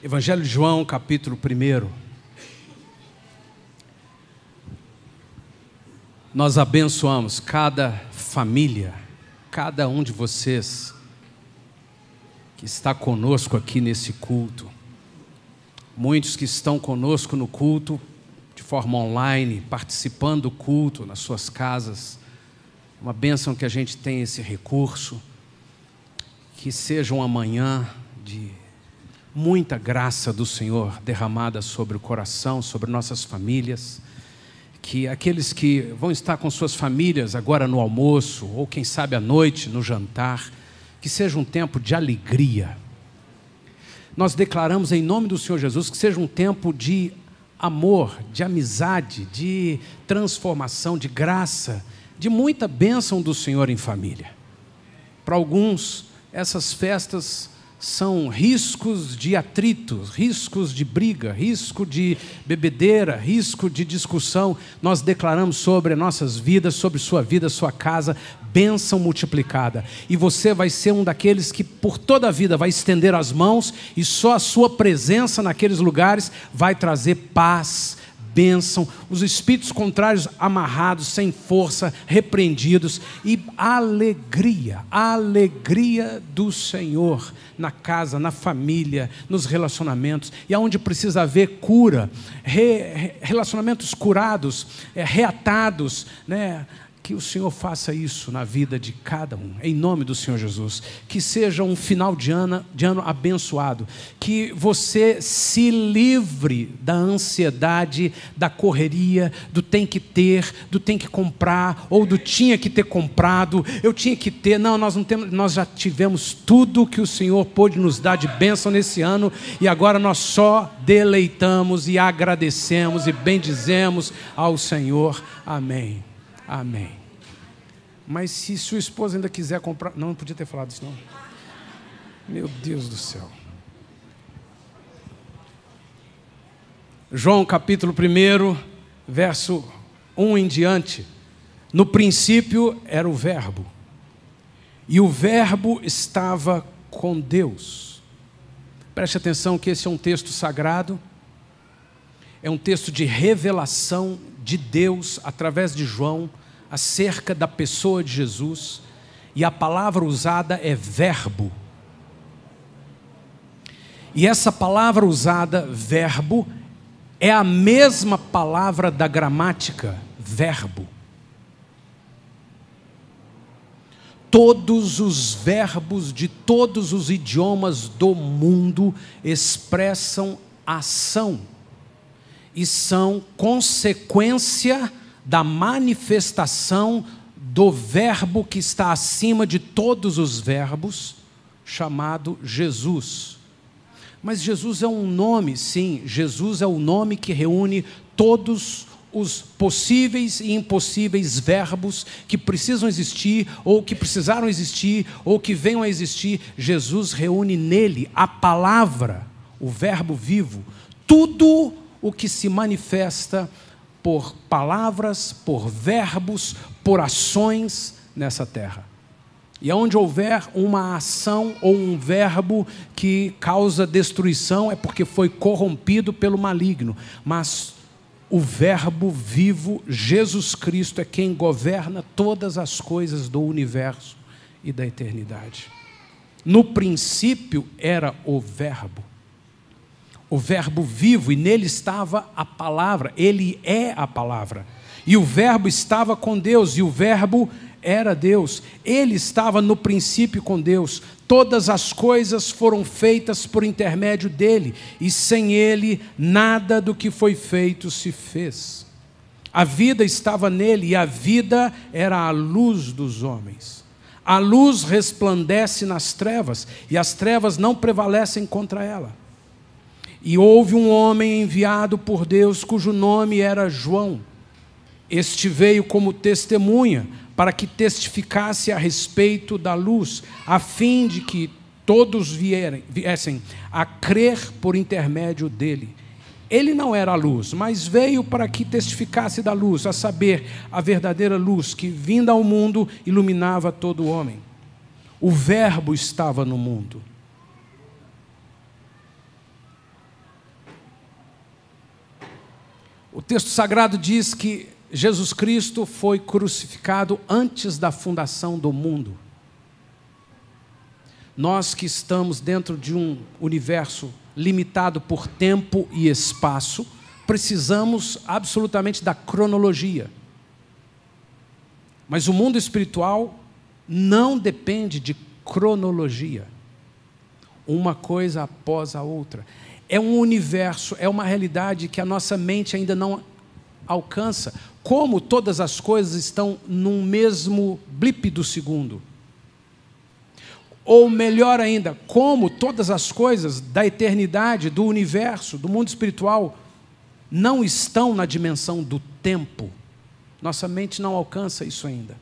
Evangelho de João, capítulo 1. Nós abençoamos cada família, cada um de vocês que está conosco aqui nesse culto. Muitos que estão conosco no culto de forma online, participando do culto nas suas casas. Uma bênção que a gente tem esse recurso. Que seja um amanhã de muita graça do Senhor derramada sobre o coração, sobre nossas famílias. Que aqueles que vão estar com suas famílias agora no almoço, ou quem sabe à noite, no jantar, que seja um tempo de alegria. Nós declaramos em nome do Senhor Jesus que seja um tempo de amor, de amizade, de transformação, de graça, de muita bênção do Senhor em família. Para alguns, essas festas são riscos de atritos, riscos de briga, risco de bebedeira, risco de discussão. Nós declaramos sobre nossas vidas, sobre sua vida, sua casa, bênção multiplicada. E você vai ser um daqueles que por toda a vida vai estender as mãos e só a sua presença naqueles lugares vai trazer paz bênção, os espíritos contrários amarrados, sem força, repreendidos, e alegria, a alegria do Senhor na casa, na família, nos relacionamentos, e aonde precisa haver cura, re, relacionamentos curados, é, reatados, né? que o Senhor faça isso na vida de cada um, em nome do Senhor Jesus. Que seja um final de ano, de ano abençoado. Que você se livre da ansiedade, da correria, do tem que ter, do tem que comprar, ou do tinha que ter comprado, eu tinha que ter. Não, nós, não temos, nós já tivemos tudo que o Senhor pôde nos dar de bênção nesse ano e agora nós só deleitamos e agradecemos e bendizemos ao Senhor. Amém. Amém. Mas se sua esposa ainda quiser comprar. Não, não podia ter falado isso, não. Meu Deus do céu. João capítulo 1, verso 1 em diante. No princípio era o Verbo, e o Verbo estava com Deus. Preste atenção que esse é um texto sagrado, é um texto de revelação de Deus através de João acerca da pessoa de Jesus, e a palavra usada é verbo. E essa palavra usada, verbo, é a mesma palavra da gramática, verbo. Todos os verbos de todos os idiomas do mundo expressam ação e são consequência da manifestação do Verbo que está acima de todos os verbos, chamado Jesus. Mas Jesus é um nome, sim, Jesus é o nome que reúne todos os possíveis e impossíveis verbos que precisam existir, ou que precisaram existir, ou que venham a existir. Jesus reúne nele a palavra, o Verbo vivo, tudo o que se manifesta por palavras, por verbos, por ações nessa terra. E onde houver uma ação ou um verbo que causa destruição é porque foi corrompido pelo maligno. Mas o Verbo vivo, Jesus Cristo, é quem governa todas as coisas do universo e da eternidade. No princípio era o Verbo o Verbo vivo, e nele estava a palavra, ele é a palavra. E o Verbo estava com Deus, e o Verbo era Deus, ele estava no princípio com Deus, todas as coisas foram feitas por intermédio dele, e sem ele nada do que foi feito se fez. A vida estava nele, e a vida era a luz dos homens. A luz resplandece nas trevas, e as trevas não prevalecem contra ela. E houve um homem enviado por Deus cujo nome era João. Este veio como testemunha para que testificasse a respeito da luz, a fim de que todos vierem, viessem a crer por intermédio dele. Ele não era a luz, mas veio para que testificasse da luz, a saber, a verdadeira luz que, vinda ao mundo, iluminava todo o homem. O Verbo estava no mundo O texto sagrado diz que Jesus Cristo foi crucificado antes da fundação do mundo. Nós que estamos dentro de um universo limitado por tempo e espaço, precisamos absolutamente da cronologia. Mas o mundo espiritual não depende de cronologia, uma coisa após a outra é um universo, é uma realidade que a nossa mente ainda não alcança. Como todas as coisas estão num mesmo blip do segundo. Ou melhor ainda, como todas as coisas da eternidade, do universo, do mundo espiritual, não estão na dimensão do tempo. Nossa mente não alcança isso ainda.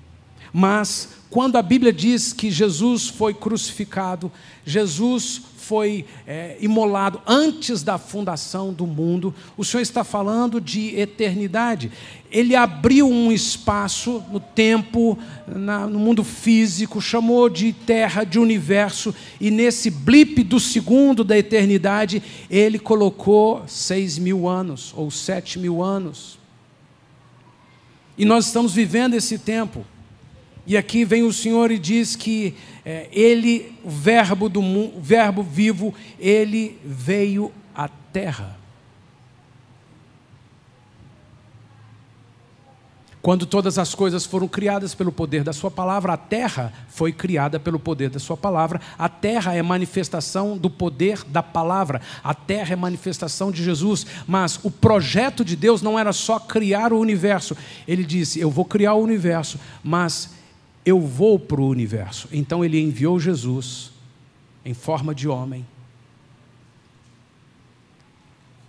Mas quando a Bíblia diz que Jesus foi crucificado, Jesus foi é, imolado antes da fundação do mundo, o Senhor está falando de eternidade. Ele abriu um espaço no tempo, na, no mundo físico, chamou de terra, de universo, e nesse blip do segundo da eternidade, ele colocou seis mil anos ou sete mil anos. E nós estamos vivendo esse tempo. E aqui vem o Senhor e diz que é, ele, o verbo, do, o verbo vivo, ele veio à terra. Quando todas as coisas foram criadas pelo poder da Sua palavra, a terra foi criada pelo poder da Sua palavra. A terra é manifestação do poder da palavra. A terra é manifestação de Jesus. Mas o projeto de Deus não era só criar o universo. Ele disse: Eu vou criar o universo, mas eu vou para o universo. Então ele enviou Jesus em forma de homem.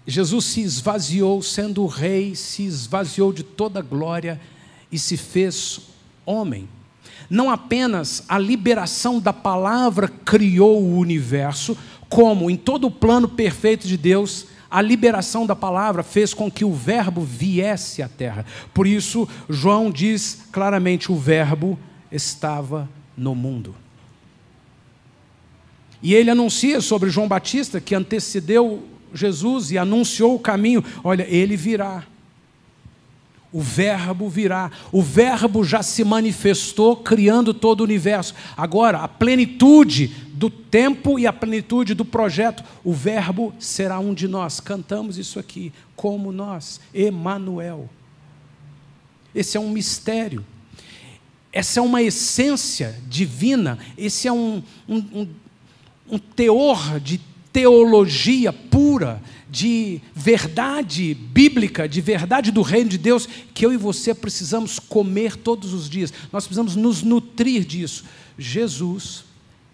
Jesus se esvaziou, sendo o rei, se esvaziou de toda glória e se fez homem. Não apenas a liberação da palavra criou o universo, como em todo o plano perfeito de Deus, a liberação da palavra fez com que o Verbo viesse à terra. Por isso, João diz claramente: o Verbo estava no mundo. E ele anuncia sobre João Batista, que antecedeu Jesus e anunciou o caminho: olha, ele virá. O Verbo virá, o Verbo já se manifestou criando todo o universo. Agora, a plenitude do tempo e a plenitude do projeto, o Verbo será um de nós. Cantamos isso aqui, como nós, Emmanuel Esse é um mistério essa é uma essência divina, esse é um, um, um, um teor de teologia pura, de verdade bíblica, de verdade do reino de Deus, que eu e você precisamos comer todos os dias, nós precisamos nos nutrir disso. Jesus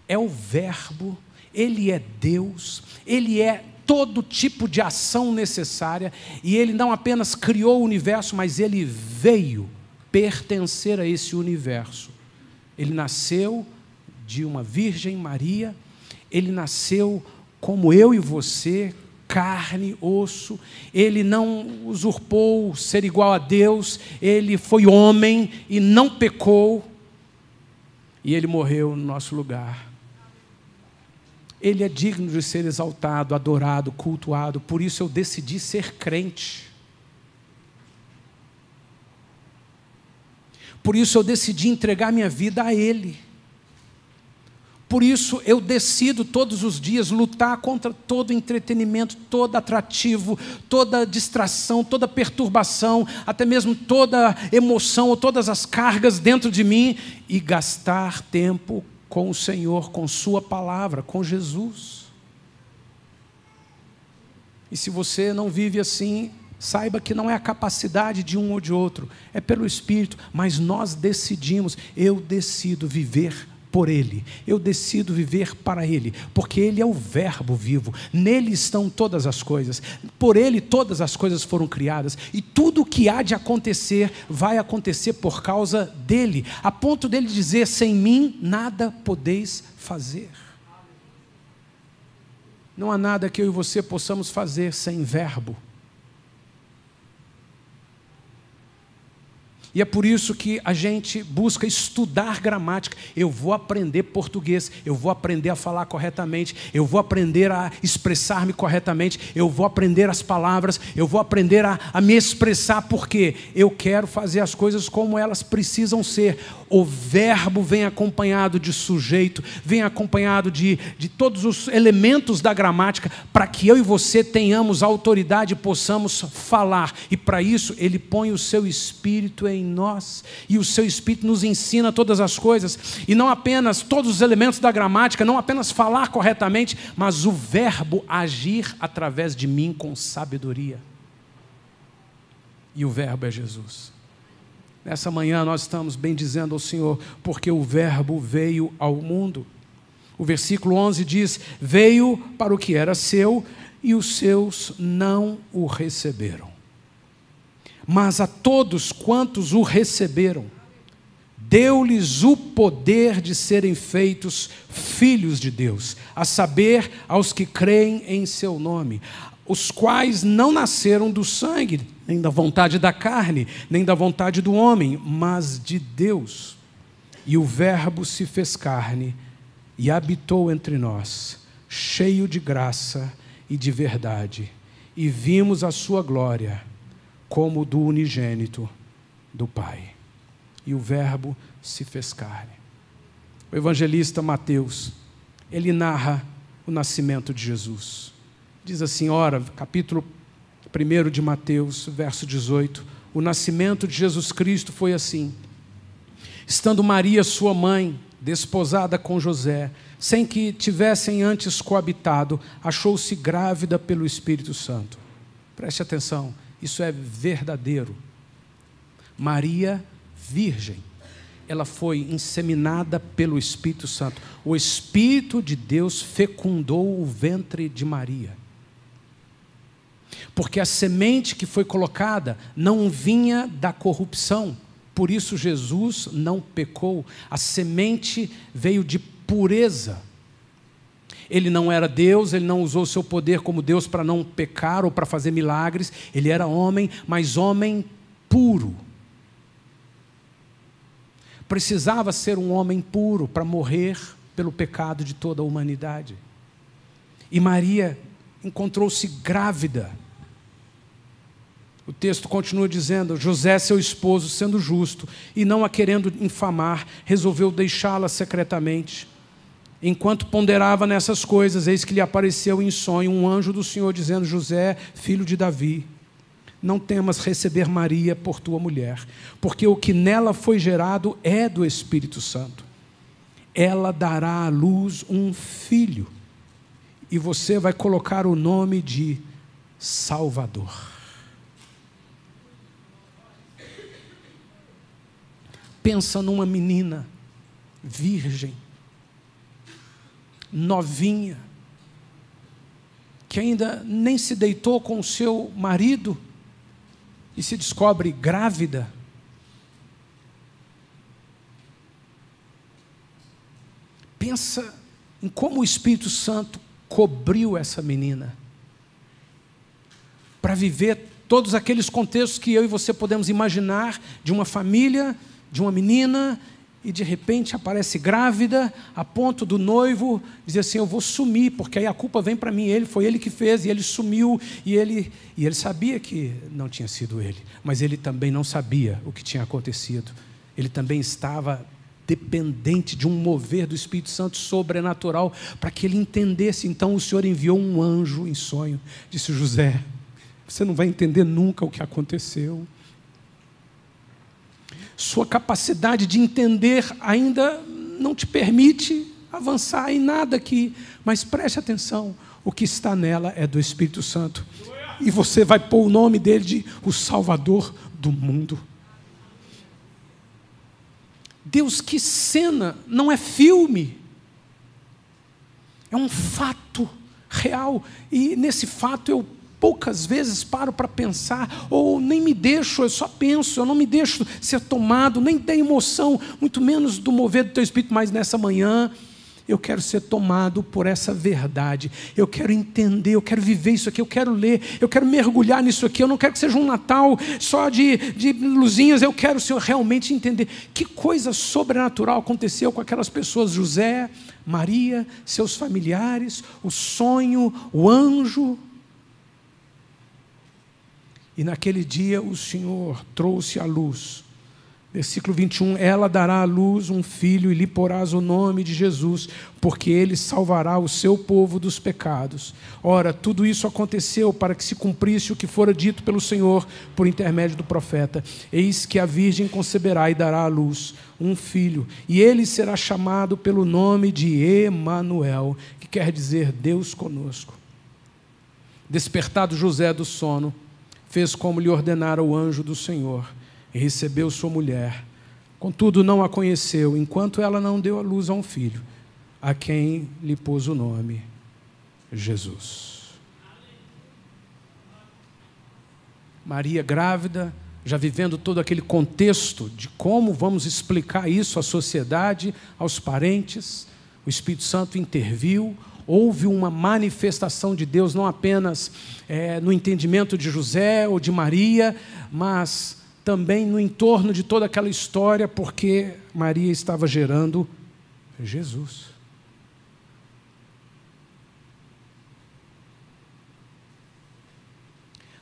é o Verbo, Ele é Deus, Ele é todo tipo de ação necessária, e Ele não apenas criou o universo, mas Ele veio pertencer a esse universo. Ele nasceu de uma Virgem Maria, ele nasceu como eu e você, carne, osso, ele não usurpou ser igual a Deus, ele foi homem e não pecou, e ele morreu no nosso lugar. Ele é digno de ser exaltado, adorado, cultuado, por isso eu decidi ser crente. Por isso eu decidi entregar minha vida a Ele. Por isso eu decido todos os dias lutar contra todo entretenimento, todo atrativo, toda distração, toda perturbação, até mesmo toda emoção ou todas as cargas dentro de mim e gastar tempo com o Senhor, com Sua palavra, com Jesus. E se você não vive assim, Saiba que não é a capacidade de um ou de outro, é pelo Espírito, mas nós decidimos, eu decido viver por Ele, eu decido viver para Ele, porque Ele é o Verbo vivo, nele estão todas as coisas, por Ele todas as coisas foram criadas, e tudo o que há de acontecer vai acontecer por causa dele, a ponto dele dizer: sem mim nada podeis fazer. Não há nada que eu e você possamos fazer sem Verbo. E é por isso que a gente busca estudar gramática. Eu vou aprender português, eu vou aprender a falar corretamente, eu vou aprender a expressar-me corretamente, eu vou aprender as palavras, eu vou aprender a, a, me expressar, porque eu quero fazer as coisas como elas precisam ser. O verbo vem acompanhado de sujeito, vem acompanhado de, de todos os elementos da gramática, para que eu e você tenhamos autoridade e possamos falar. E para isso, ele põe o seu espírito em em nós e o seu Espírito nos ensina todas as coisas, e não apenas todos os elementos da gramática, não apenas falar corretamente, mas o verbo agir através de mim com sabedoria. E o verbo é Jesus. Nessa manhã nós estamos bendizendo ao Senhor, porque o verbo veio ao mundo. O versículo 11 diz: Veio para o que era seu e os seus não o receberam mas a todos quantos o receberam, deu-lhes o poder de serem feitos filhos de Deus, a saber, aos que creem em seu nome, os quais não nasceram do sangue, nem da vontade da carne, nem da vontade do homem, mas de Deus. E o Verbo se fez carne e habitou entre nós, cheio de graça e de verdade, e vimos a sua glória como do unigênito do Pai. E o Verbo se fez carne. O evangelista Mateus, ele narra o nascimento de Jesus. Diz assim, ora, capítulo 1 de Mateus, verso 18: O nascimento de Jesus Cristo foi assim. Estando Maria, sua mãe, desposada com José, sem que tivessem antes coabitado, achou-se grávida pelo Espírito Santo. Preste atenção, isso é verdadeiro. Maria, virgem, ela foi inseminada pelo Espírito Santo. O Espírito de Deus fecundou o ventre de Maria. Porque a semente que foi colocada não vinha da corrupção, por isso Jesus não pecou. A semente veio de pureza ele não era Deus, ele não usou seu poder como Deus para não pecar ou para fazer milagres. Ele era homem, mas homem puro. Precisava ser um homem puro para morrer pelo pecado de toda a humanidade. E Maria encontrou-se grávida. O texto continua dizendo: José, seu esposo, sendo justo e não a querendo infamar, resolveu deixá-la secretamente. Enquanto ponderava nessas coisas, eis que lhe apareceu em sonho um anjo do Senhor dizendo: José, filho de Davi, não temas receber Maria por tua mulher, porque o que nela foi gerado é do Espírito Santo. Ela dará à luz um filho, e você vai colocar o nome de Salvador. Pensa numa menina virgem novinha, que ainda nem se deitou com o seu marido e se descobre grávida. Pensa em como o Espírito Santo cobriu essa menina para viver todos aqueles contextos que eu e você podemos imaginar de uma família, de uma menina e de repente aparece grávida, a ponto do noivo dizer assim: Eu vou sumir, porque aí a culpa vem para mim. Ele foi ele que fez, e ele sumiu, e ele, e ele sabia que não tinha sido ele, mas ele também não sabia o que tinha acontecido. Ele também estava dependente de um mover do Espírito Santo sobrenatural para que ele entendesse. Então o Senhor enviou um anjo em sonho, disse José: Você não vai entender nunca o que aconteceu sua capacidade de entender ainda não te permite avançar em nada aqui, mas preste atenção: o que está nela é do Espírito Santo. E você vai pôr o nome dele de o Salvador do mundo. Deus, que cena! Não é filme, é um fato real. E nesse fato eu poucas vezes paro para pensar, ou nem me deixo, eu só penso, eu não me deixo ser tomado, nem da emoção, muito menos do mover do teu espírito, mas nessa manhã. Eu quero ser tomado por essa verdade. Eu quero entender, eu quero viver isso aqui, eu quero ler, eu quero mergulhar nisso aqui. Eu não quero que seja um Natal só de, de luzinhas. Eu quero, Senhor, realmente entender que coisa sobrenatural aconteceu com aquelas pessoas: José, Maria, seus familiares, o sonho, o anjo. E naquele dia o Senhor trouxe à luz. Versículo 21: Ela dará à luz um filho e lhe porás o nome de Jesus, porque ele salvará o seu povo dos pecados. Ora, tudo isso aconteceu para que se cumprisse o que fora dito pelo Senhor por intermédio do profeta: Eis que a virgem conceberá e dará à luz um filho, e ele será chamado pelo nome de Emanuel, que quer dizer Deus conosco. Despertado José do sono, fez como lhe ordenara o anjo do Senhor e recebeu sua mulher. Contudo, não a conheceu, enquanto ela não deu à luz a um filho, a quem lhe pôs o nome Jesus. Maria grávida, já vivendo todo aquele contexto de como vamos explicar isso à sociedade, aos parentes, o Espírito Santo interviu, houve uma manifestação de Deus, não apenas é, no entendimento de José ou de Maria, mas também no entorno de toda aquela história, porque Maria estava gerando Jesus.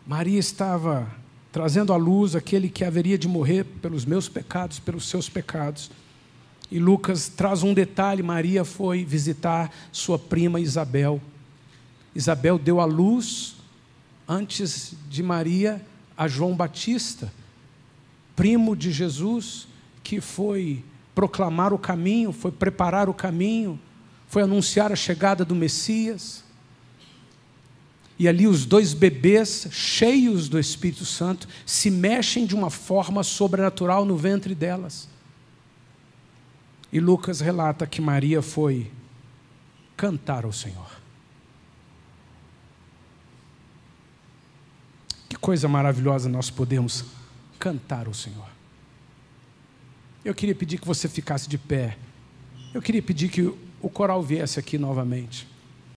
Maria estava trazendo à luz aquele que haveria de morrer pelos meus pecados, pelos seus pecados. E Lucas traz um detalhe: Maria foi visitar sua prima Isabel. Isabel deu à luz, antes de Maria, a João Batista, primo de Jesus, que foi proclamar o caminho, foi preparar o caminho, foi anunciar a chegada do Messias. E ali os dois bebês, cheios do Espírito Santo, se mexem de uma forma sobrenatural no ventre delas. E Lucas relata que Maria foi cantar ao Senhor. Que coisa maravilhosa nós podemos cantar ao Senhor. Eu queria pedir que você ficasse de pé. Eu queria pedir que o coral viesse aqui novamente.